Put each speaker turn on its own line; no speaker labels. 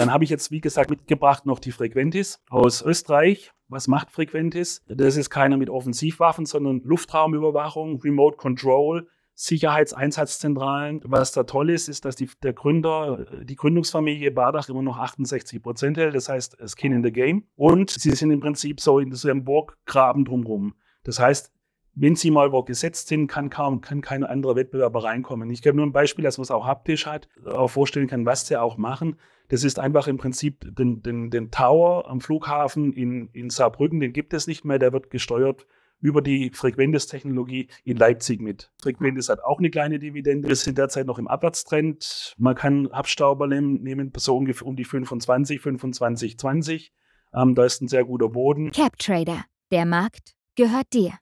Dann habe ich jetzt, wie gesagt, mitgebracht noch die Frequentis aus Österreich. Was macht Frequentis? Das ist keiner mit Offensivwaffen, sondern Luftraumüberwachung, Remote Control, Sicherheitseinsatzzentralen. Was da toll ist, ist, dass die, der Gründer, die Gründungsfamilie Badach immer noch 68 Prozent hält. Das heißt, Skin in the Game. Und sie sind im Prinzip so in so einem Burggraben drumherum. Das heißt, wenn sie mal wo gesetzt sind, kann kaum, kann kein anderer Wettbewerber reinkommen. Ich gebe nur ein Beispiel, dass man es auch haptisch hat, äh, auch vorstellen kann, was sie auch machen. Das ist einfach im Prinzip den, den, den Tower am Flughafen in, in Saarbrücken, den gibt es nicht mehr, der wird gesteuert über die Frequentis-Technologie in Leipzig mit. Frequentis hat auch eine kleine Dividende. Wir sind derzeit noch im Abwärtstrend. Man kann Abstauber nehmen, nehmen so ungefähr um die 25, 25, 20. Ähm, da ist ein sehr guter Boden.
CapTrader, der Markt gehört dir.